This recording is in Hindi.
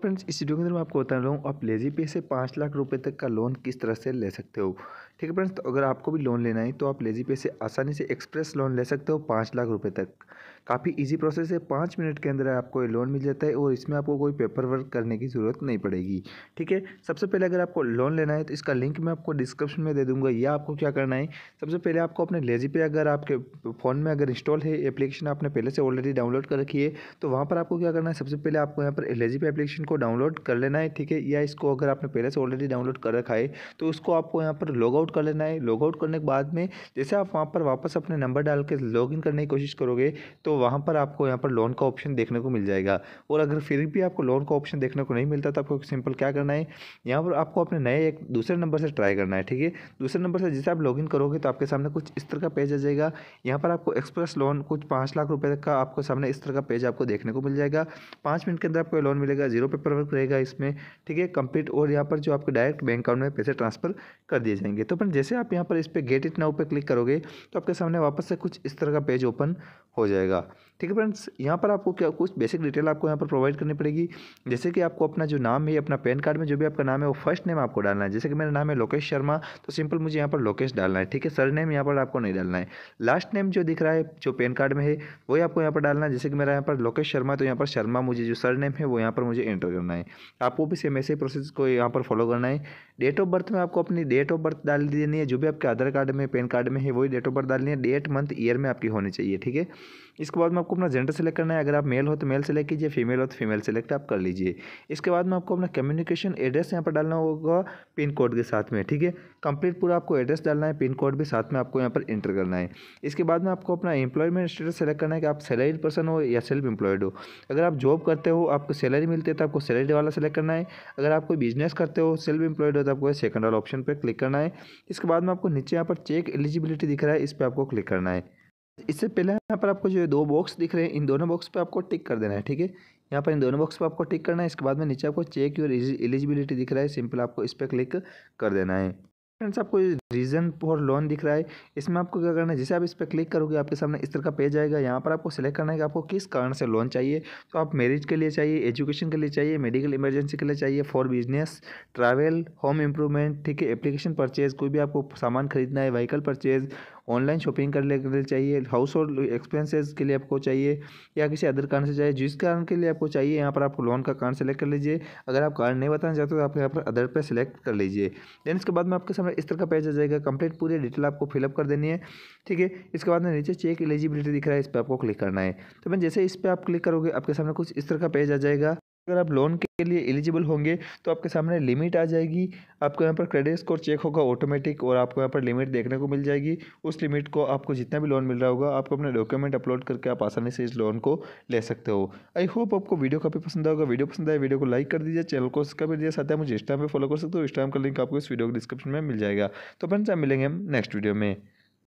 फ्रेंड्स इस वीडियो के अंदर मैं आपको बता रहा हूँ आप लेजी पे से पाँच लाख रुपए तक का लोन किस तरह से ले सकते हो ठीक है फ्रेंड्स तो अगर आपको भी लोन लेना है तो आप लेजी पे से आसानी से एक्सप्रेस लोन ले सकते हो पाँच लाख रुपए तक काफ़ी इजी प्रोसेस है पाँच मिनट के अंदर आपको ये लोन मिल जाता है और इसमें आपको कोई पेपर वर्क करने की ज़रूरत नहीं पड़ेगी ठीक है सबसे पहले अगर आपको लोन लेना है तो इसका लिंक मैं आपको डिस्क्रिप्शन में दे दूँगा या आपको क्या करना है सबसे पहले आपको अपने लेजी पे अगर आपके फ़ोन में अगर इंस्टॉल है एप्लीकेशन आपने पहले से ऑलरेडी डाउनलोड कर रखी है तो वहाँ पर आपको क्या करना है सबसे पहले आपको यहाँ पर लेजी पे एप्लीकेशन को डाउनलोड कर लेना है ठीक है या इसको अगर आपने पहले से ऑलरेडी डाउनलोड कर रखा है तो उसको आपको यहाँ पर लॉग आउट कर लेना है लॉग आउट करने के बाद में जैसे आप वहाँ पर वापस अपने नंबर डाल के लॉग इन करने की कोशिश करोगे तो वहाँ पर आपको यहाँ पर लोन का ऑप्शन देखने को मिल जाएगा और अगर फिर भी आपको लोन का ऑप्शन देखने को नहीं मिलता तो आपको सिंपल क्या करना है यहाँ पर आपको अपने नए एक दूसरे नंबर से ट्राई करना है ठीक है दूसरे नंबर से जैसे आप इन करोगे तो आपके सामने कुछ इस तरह का पेज आ जाएगा यहाँ पर आपको एक्सप्रेस लोन कुछ पाँच लाख रुपये तक का आपको सामने इस तरह का पेज आपको देखने को मिल जाएगा पाँच मिनट के अंदर आपको लोन मिलेगा जीरो पे पेपर वर्क रहेगा इसमें ठीक है कंप्लीट और यहाँ पर जो आपके डायरेक्ट बैंक अकाउंट में पैसे ट्रांसफर कर दिए जाएंगे तो अपन जैसे आप यहाँ पर इस पर गेट इट नाउ पर क्लिक करोगे तो आपके सामने वापस से कुछ इस तरह का पेज ओपन हो जाएगा ठीक है फ्रेंड्स यहाँ पर आपको क्या कुछ बेसिक डिटेल आपको यहाँ पर प्रोवाइड करनी पड़ेगी जैसे कि आपको अपना जो नाम है अपना पैन कार्ड में जो भी आपका नाम है वो फर्स्ट नेम आपको डालना है जैसे कि मेरा नाम है लोकेश शर्मा तो सिंपल मुझे यहाँ पर लोकेश डालना है ठीक है सर नेम यहाँ पर आपको नहीं डालना है लास्ट नेम जो दिख रहा है जो पैन कार्ड में है वही आपको यहाँ पर डालना है जैसे कि मेरा यहाँ पर लोकेश शर्मा तो यहाँ पर शर्मा मुझे जो सर नेम है वो यहाँ पर मुझे एंटर हो जाना है आपको भी सेम ऐसे प्रोसेस को यहाँ पर फॉलो करना है डेट ऑफ बर्थ में आपको अपनी डेट ऑफ बर्थ डाल देनी है जो भी आपके आधार कार्ड में पैन कार्ड में है वही डेट ऑफ बर्थ डालनी है डेट मंथ ईयर में आपकी होनी चाहिए ठीक है इसके बाद में आपको अपना जेंडर सेलेक्ट करना है अगर आप मेल हो तो मेल सेलेक्ट कीजिए फीमेल हो तो फीमेल सेलेक्ट आप कर लीजिए इसके बाद में आपको अपना कम्युनिकेशन एड्रेस यहाँ पर डालना होगा पिन कोड के साथ में ठीक है कंप्लीट पूरा आपको एड्रेस डालना है पिन कोड भी साथ में आपको यहाँ पर इंटर करना है इसके बाद में आपको अपना एम्प्लॉयमेंट स्टेटस सेलेक्ट करना है कि आप सैलरीड पर्सन हो या सेल्फ एम्प्लॉयड हो अगर आप जॉब करते हो आपको सैलरी मिलती है तो आपको आपको सैलरी वाला सेलेक्ट करना है अगर आप कोई बिजनेस करते हो सेल्फ एम्प्लॉयड हो तो आपको सेकंड वाला ऑप्शन पर क्लिक करना है इसके बाद में आपको नीचे यहाँ पर चेक एलिजिबिलिटी दिख रहा है इस पर आपको क्लिक करना है इससे पहले यहाँ पर आपको जो है दो बॉक्स दिख रहे हैं इन दोनों बॉक्स पर आपको टिक कर देना है ठीक है यहाँ पर इन दोनों बॉक्स पर आपको टिक करना है इसके बाद में नीचे आपको चेक योर एलिजिबिलिटी दिख रहा है सिंपल आपको इस पर क्लिक कर देना है फ्रेंड्स आपको रीज़न फॉर लोन दिख रहा है इसमें आपको क्या करना है जैसे आप इस पर क्लिक करोगे आपके सामने इस तरह का पेज आएगा यहाँ पर आपको सेलेक्ट करना है कि आपको किस कारण से लोन चाहिए तो आप मैरिज के लिए चाहिए एजुकेशन के लिए चाहिए मेडिकल इमरजेंसी के लिए चाहिए for business travel home improvement ठीक है एप्लीकेशन परचेज कोई भी आपको सामान खरीदना है व्हीकल परचेज ऑनलाइन शॉपिंग करने के लिए चाहिए हाउस होल्ड एक्सपेंसेस के लिए आपको चाहिए या किसी अदर कारण से चाहिए जिस कारण के लिए आपको चाहिए यहाँ पर आप लोन का कारण सेलेक्ट कर लीजिए अगर आप कारण नहीं बताना चाहते तो आप यहाँ पर अदर पर सेलेक्ट कर लीजिए देन इसके बाद में आपके सामने इस तरह का पेज आ जाएगा कंप्लीट पूरी डिटेल आपको फिलअप कर देनी है ठीक है इसके बाद में नीचे चेक एलिजिबिलिटी दिख रहा है इस पर आपको क्लिक करना है तो मैं जैसे इस पर आप क्लिक करोगे आपके सामने कुछ इस तरह का पेज आ जाएगा अगर आप लोन के लिए एलिजिबल होंगे तो आपके सामने लिमिट आ जाएगी आपको यहाँ पर क्रेडिट स्कोर चेक होगा ऑटोमेटिक और आपको यहाँ पर लिमिट देखने को मिल जाएगी उस लिमिट को आपको जितना भी लोन मिल रहा होगा आपको अपने डॉक्यूमेंट अपलोड करके आप आसानी से इस लोन को ले सकते हो आई होप आपको वीडियो काफ़ी पसंद आएगा वीडियो पसंद आए वीडियो को लाइक कर दीजिए चैनल को सब्सक्राइब कर दिया साथ ही मुझे इंस्टाग्राम पर फॉलो कर सकते हो इंस्टाग्राम का लिंक आपको इस वीडियो के डिस्क्रिप्शन में मिल जाएगा तो आप मिलेंगे हम नेक्स्ट वीडियो में